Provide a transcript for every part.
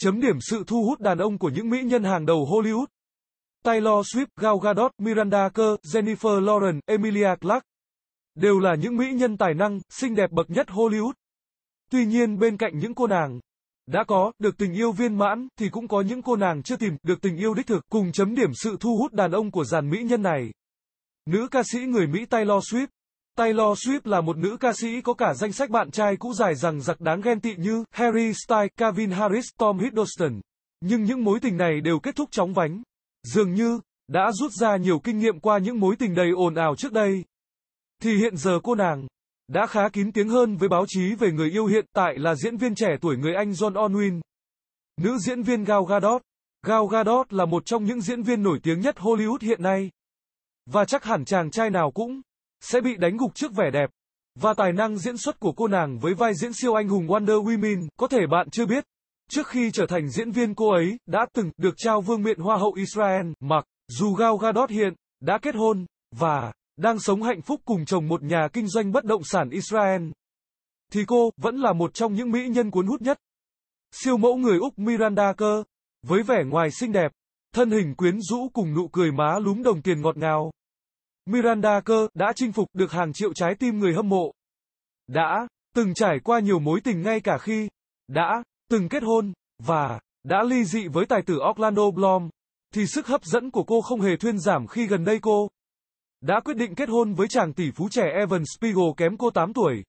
chấm điểm sự thu hút đàn ông của những mỹ nhân hàng đầu Hollywood. Taylor Swift, Gal Gadot, Miranda Kerr, Jennifer Lawrence, Emilia Clarke đều là những mỹ nhân tài năng, xinh đẹp bậc nhất Hollywood. Tuy nhiên bên cạnh những cô nàng đã có được tình yêu viên mãn thì cũng có những cô nàng chưa tìm được tình yêu đích thực cùng chấm điểm sự thu hút đàn ông của dàn mỹ nhân này. Nữ ca sĩ người Mỹ Taylor Swift Taylor Swift là một nữ ca sĩ có cả danh sách bạn trai cũ dài rằng giặc đáng ghen tị như Harry Styles, Calvin Harris, Tom Hiddleston. Nhưng những mối tình này đều kết thúc chóng vánh. Dường như, đã rút ra nhiều kinh nghiệm qua những mối tình đầy ồn ào trước đây. Thì hiện giờ cô nàng, đã khá kín tiếng hơn với báo chí về người yêu hiện tại là diễn viên trẻ tuổi người Anh John Onwin. Nữ diễn viên Gal Gadot. Gal Gadot là một trong những diễn viên nổi tiếng nhất Hollywood hiện nay. Và chắc hẳn chàng trai nào cũng sẽ bị đánh gục trước vẻ đẹp và tài năng diễn xuất của cô nàng với vai diễn siêu anh hùng Wonder Woman, có thể bạn chưa biết. Trước khi trở thành diễn viên cô ấy, đã từng được trao vương miện Hoa hậu Israel, mặc dù Gal Gadot hiện, đã kết hôn, và đang sống hạnh phúc cùng chồng một nhà kinh doanh bất động sản Israel. Thì cô vẫn là một trong những mỹ nhân cuốn hút nhất. Siêu mẫu người Úc Miranda Kerr, với vẻ ngoài xinh đẹp, thân hình quyến rũ cùng nụ cười má lúm đồng tiền ngọt ngào. Miranda Kerr đã chinh phục được hàng triệu trái tim người hâm mộ. Đã từng trải qua nhiều mối tình ngay cả khi đã từng kết hôn và đã ly dị với tài tử Orlando Bloom, thì sức hấp dẫn của cô không hề thuyên giảm khi gần đây cô đã quyết định kết hôn với chàng tỷ phú trẻ Evan Spiegel kém cô 8 tuổi.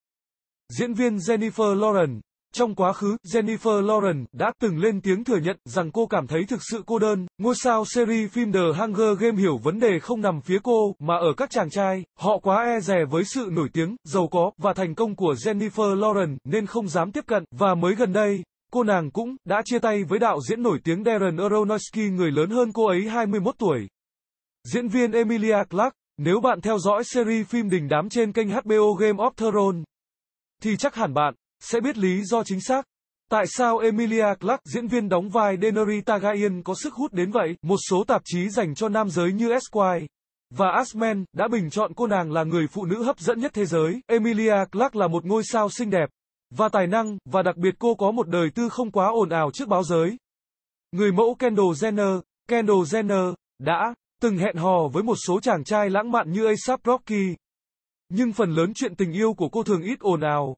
Diễn viên Jennifer Lawrence trong quá khứ, Jennifer Lawrence đã từng lên tiếng thừa nhận rằng cô cảm thấy thực sự cô đơn. Ngôi sao series phim The Hunger Game hiểu vấn đề không nằm phía cô, mà ở các chàng trai. Họ quá e dè với sự nổi tiếng, giàu có và thành công của Jennifer Lawrence nên không dám tiếp cận. Và mới gần đây, cô nàng cũng đã chia tay với đạo diễn nổi tiếng Darren Aronofsky người lớn hơn cô ấy 21 tuổi. Diễn viên Emilia Clarke, nếu bạn theo dõi series phim đình đám trên kênh HBO Game of Thrones, thì chắc hẳn bạn sẽ biết lý do chính xác. Tại sao Emilia Clarke, diễn viên đóng vai Daenerys Targaryen có sức hút đến vậy? Một số tạp chí dành cho nam giới như Esquire và Asmen đã bình chọn cô nàng là người phụ nữ hấp dẫn nhất thế giới. Emilia Clarke là một ngôi sao xinh đẹp và tài năng, và đặc biệt cô có một đời tư không quá ồn ào trước báo giới. Người mẫu Kendall Jenner, Kendall Jenner, đã từng hẹn hò với một số chàng trai lãng mạn như A$AP Rocky. Nhưng phần lớn chuyện tình yêu của cô thường ít ồn ào,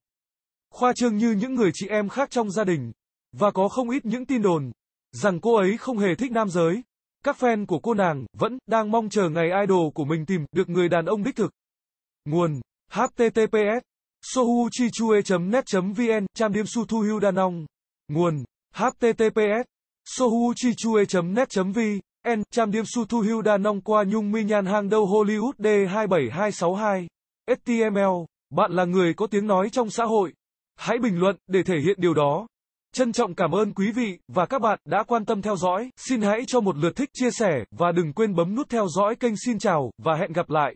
khoa trương như những người chị em khác trong gia đình. Và có không ít những tin đồn rằng cô ấy không hề thích nam giới. Các fan của cô nàng vẫn đang mong chờ ngày idol của mình tìm được người đàn ông đích thực. Nguồn https sohuchichue.net.vn Trang điểm su thu hưu đàn ông. Nguồn https sohuchichue.net.vn Trang điểm su thu hưu đàn ông qua nhung mi nhan hàng đầu Hollywood D27262. HTML Bạn là người có tiếng nói trong xã hội. Hãy bình luận để thể hiện điều đó. Trân trọng cảm ơn quý vị và các bạn đã quan tâm theo dõi. Xin hãy cho một lượt thích, chia sẻ và đừng quên bấm nút theo dõi kênh Xin chào và hẹn gặp lại.